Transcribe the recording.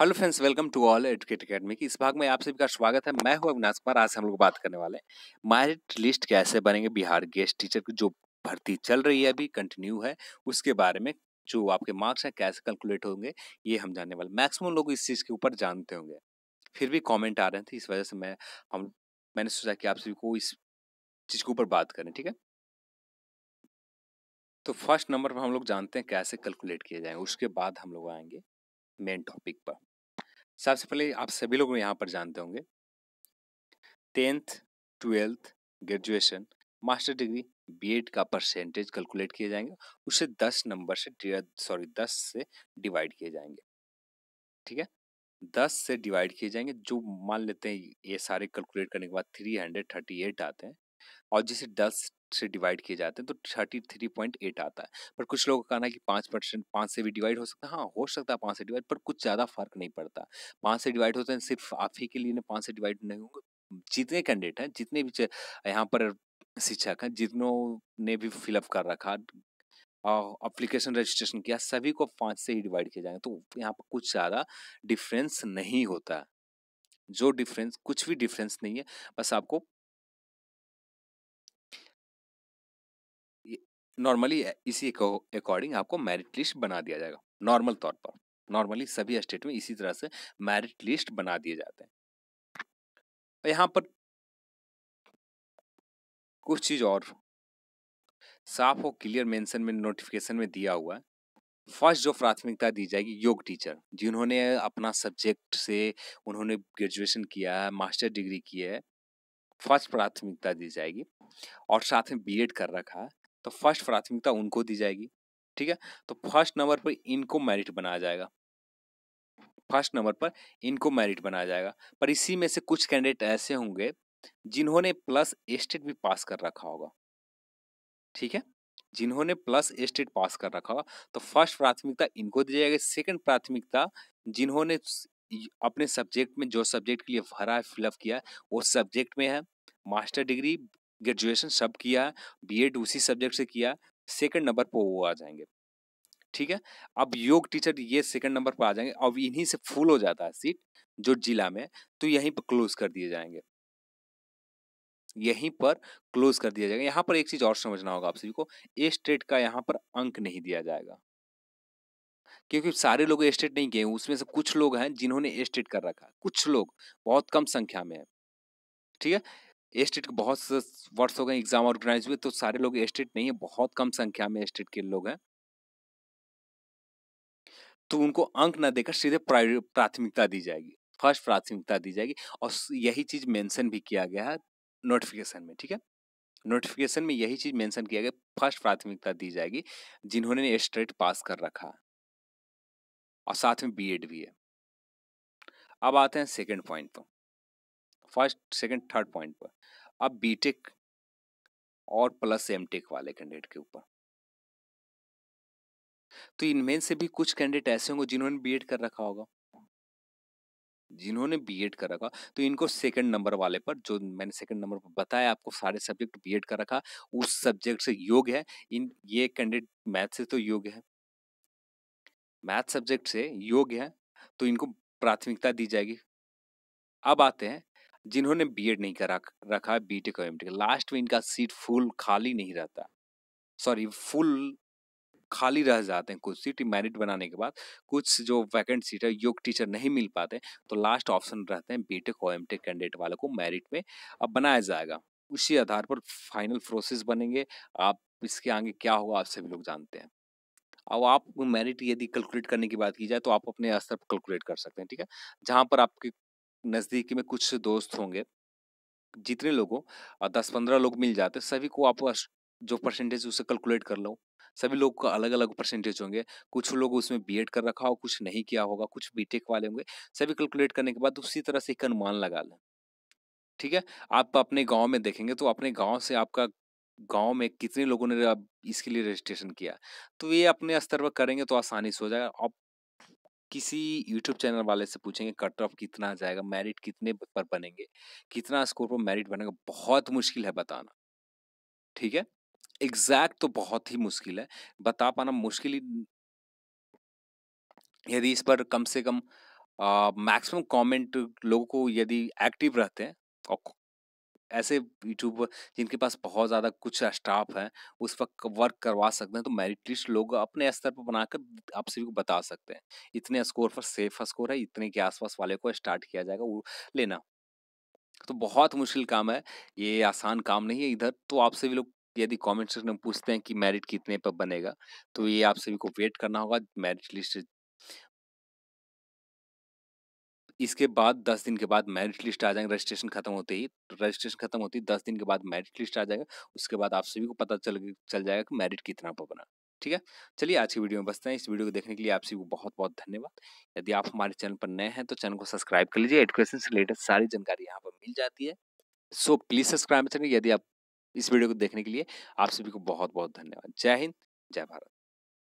hello friends welcome to all Educate Academy की इस भाग में आप सभी का स्वागत है मैं हूं अविनाश कुमार आज हम लोग बात करने वाले मैरिट लिस्ट कैसे बनेंगे बिहार गेस्ट टीचर की जो भर्ती चल रही है अभी कंटिन्यू है उसके बारे में जो आपके मार्क्स हैं कैसे कैलकुलेट होंगे ये हम जानने वाले मैक्सिमम लोग इस चीज़ के ऊपर जानते होंगे फिर भी कॉमेंट आ रहे थे इस वजह से मैं हम मैंने सोचा कि आप सभी को इस चीज़ के ऊपर बात करें ठीक है तो फर्स्ट नंबर पर हम लोग जानते हैं कैसे कैलकुलेट किए जाएंगे उसके बाद हम लोग आएंगे मेन टॉपिक पर सबसे पहले आप सभी लोग यहाँ पर जानते होंगे tenth twelfth graduation master degree BEd का परसेंटेज कैलकुलेट किए जाएंगे उसे दस नंबर से सॉरी दस से डिवाइड किए जाएंगे ठीक है दस से डिवाइड किए जाएंगे जो मान लेते हैं ये सारे कैलकुलेट करने के बाद थ्री हंड्रेड थर्टी एट आते हैं और जिसे दस से डिवाइड किए जाते हैं तो थर्टी थ्री पॉइंट एट आता है पर कुछ लोगों का कहना है कि पाँच परसेंट पाँच से भी डिवाइड हो सकता है हाँ हो सकता है पाँच से डिवाइड पर कुछ ज़्यादा फर्क नहीं पड़ता पाँच से डिवाइड होते हैं सिर्फ आप ही के लिए पाँच से डिवाइड नहीं होंगे जितने कैंडिडेट हैं जितने भी यहाँ पर शिक्षक हैं जितनों ने भी फिलअप कर रखा अप्लीकेशन रजिस्ट्रेशन किया सभी को पाँच से ही डिवाइड किया जाएंगे तो यहाँ पर कुछ ज़्यादा डिफरेंस नहीं होता जो डिफरेंस कुछ भी डिफरेंस नहीं है बस आपको नॉर्मली इसी अकॉर्डिंग आपको मेरिट लिस्ट बना दिया जाएगा नॉर्मल तौर पर नॉर्मली सभी स्टेट में इसी तरह से मेरिट लिस्ट बना दिए जाते हैं और यहाँ पर कुछ चीज़ और साफ और क्लियर मेंशन में नोटिफिकेशन में दिया हुआ है फर्स्ट जो प्राथमिकता दी जाएगी योग टीचर जिन्होंने अपना सब्जेक्ट से उन्होंने ग्रेजुएशन किया है मास्टर डिग्री की है फर्स्ट प्राथमिकता दी जाएगी और साथ में बीएड कर रखा है तो फर्स्ट प्राथमिकता उनको दी जाएगी ठीक है तो फर्स्ट नंबर पर इनको मेरिट बनाया जाएगा फर्स्ट नंबर पर इनको मेरिट बनाया जाएगा पर इसी में से कुछ कैंडिडेट ऐसे होंगे जिन्होंने प्लस एस्टेट भी पास कर रखा होगा ठीक है जिन्होंने प्लस एस्टेट पास कर रखा होगा तो फर्स्ट प्राथमिकता इनको दी जाएगी सेकंड प्राथमिकता जिन्होंने अपने सब्जेक्ट में जो सब्जेक्ट के लिए भरा है फिलअप किया है वो सब्जेक्ट में है मास्टर डिग्री ग्रेजुएशन सब किया बी एड उसी सब्जेक्ट से किया सेकंड नंबर पर वो आ जाएंगे ठीक है अब योग टीचर ये सेकंड नंबर पर आ जाएंगे अब इन्हीं से फुल हो जाता है सीट जो जिला में तो यहीं पर क्लोज कर दिए जाएंगे यहीं पर क्लोज कर दिया जाएगा यहाँ पर एक चीज़ और समझना होगा आप सभी को ए स्टेट का यहाँ पर अंक नहीं दिया जाएगा क्योंकि सारे लोग ए स्टेट नहीं गए उसमें से कुछ लोग हैं जिन्होंने ए स्टेट कर रखा कुछ लोग बहुत कम संख्या में है ठीक है ए के बहुत वर्ष हो गए एग्जाम ऑर्गेनाइज हुए तो सारे लोग स्टेट नहीं है बहुत कम संख्या में एस्टेट के लोग हैं तो उनको अंक ना देकर सीधे प्राथमिकता दी जाएगी फर्स्ट प्राथमिकता दी जाएगी और यही चीज मेंशन भी किया गया है नोटिफिकेशन में ठीक है नोटिफिकेशन में यही चीज मेंशन किया गया फर्स्ट प्राथमिकता दी जाएगी जिन्होंने स्टेट पास कर रखा और साथ में बीएड भी है अब आते हैं सेकंड पॉइंट पर फर्स्ट सेकंड थर्ड पॉइंट पर अब बीटेक और प्लस एमटेक वाले कैंडिडेट के ऊपर तो इनमें से भी कुछ कैंडिडेट ऐसे होंगे जिन्होंने बीएड कर रखा होगा जिन्होंने बीएड कर रखा तो इनको सेकंड नंबर वाले पर जो मैंने सेकंड नंबर पर बताया आपको सारे सब्जेक्ट बीएड कर रखा उस सब्जेक्ट से योग है इन ये कैंडिडेट मैथ से तो योग है मैथ सब्जेक्ट से योग है तो इनको प्राथमिकता दी जाएगी अब आते हैं जिन्होंने बी एड नहीं करा रखा है बी टेक और एम लास्ट में इनका सीट फुल खाली नहीं रहता सॉरी फुल खाली रह जाते हैं कुछ सीट मैरिट बनाने के बाद कुछ जो वैकेंट सीट है योग टीचर नहीं मिल पाते तो लास्ट ऑप्शन रहते हैं बी टेक और एम टेक कैंडिडेट वाले को मेरिट में अब बनाया जाएगा उसी आधार पर फाइनल प्रोसेस बनेंगे आप इसके आगे क्या होगा आप सभी लोग जानते हैं अब आप मेरिट यदि कैलकुलेट करने की बात की जाए तो आप अपने स्तर पर कैलकुलेट कर सकते हैं ठीक है जहाँ पर आपके नज़दीकी में कुछ दोस्त होंगे जितने लोगों दस पंद्रह लोग मिल जाते सभी को आप जो परसेंटेज उसे कैलकुलेट कर लो सभी लोग का अलग अलग परसेंटेज होंगे कुछ लोग उसमें बी कर रखा हो कुछ नहीं किया होगा कुछ बी वाले होंगे सभी कैलकुलेट करने के बाद उसी तरह से एक अनुमान लगा लें ठीक है आप अपने गांव में देखेंगे तो अपने गांव से आपका गांव में कितने लोगों ने इसके लिए रजिस्ट्रेशन किया तो ये अपने स्तर पर करेंगे तो आसानी से हो जाएगा आप किसी यूट्यूब चैनल वाले से पूछेंगे कट ऑफ कितना आ जाएगा मेरिट कितने पर बनेंगे कितना स्कोर पर मेरिट बनेगा बहुत मुश्किल है बताना ठीक है एग्जैक्ट तो बहुत ही मुश्किल है बता पाना मुश्किल ही यदि इस पर कम से कम मैक्सिमम कमेंट लोगों को यदि एक्टिव रहते हैं और ऐसे यूट्यूबर जिनके पास बहुत ज़्यादा कुछ स्टाफ है उस पर वर्क करवा सकते हैं तो मेरिट लिस्ट लोग अपने स्तर पर बनाकर आप सभी को बता सकते हैं इतने स्कोर पर सेफ स्कोर है इतने के आसपास वाले को स्टार्ट किया जाएगा वो लेना तो बहुत मुश्किल काम है ये आसान काम नहीं है इधर तो आप सभी लोग यदि कॉमेंट सेक्शन में पूछते हैं कि मेरिट कितने पर बनेगा तो ये आप सभी को वेट करना होगा मेरिट लिस्ट इसके बाद दस दिन के बाद मेरिट लिस्ट आ जाएंगे रजिस्ट्रेशन खत्म होते ही रजिस्ट्रेशन खत्म होती दस दिन के बाद मेरिट लिस्ट आ जाएगा उसके बाद आप सभी को पता चल चल जाएगा कि मेरिट कितना पर बना ठीक है चलिए आज की वीडियो में बसते हैं इस वीडियो को देखने के लिए आप सभी को बहुत बहुत धन्यवाद यदि आप हमारे चैनल पर नए हैं तो चैनल को सब्सक्राइब कर लीजिए एडुकेशन से रिलेटेड सारी जानकारी यहाँ पर मिल जाती है सो प्लीज़ सब्सक्राइब करेंगे यदि आप इस वीडियो को देखने के लिए आप सभी को बहुत बहुत धन्यवाद जय हिंद जय भारत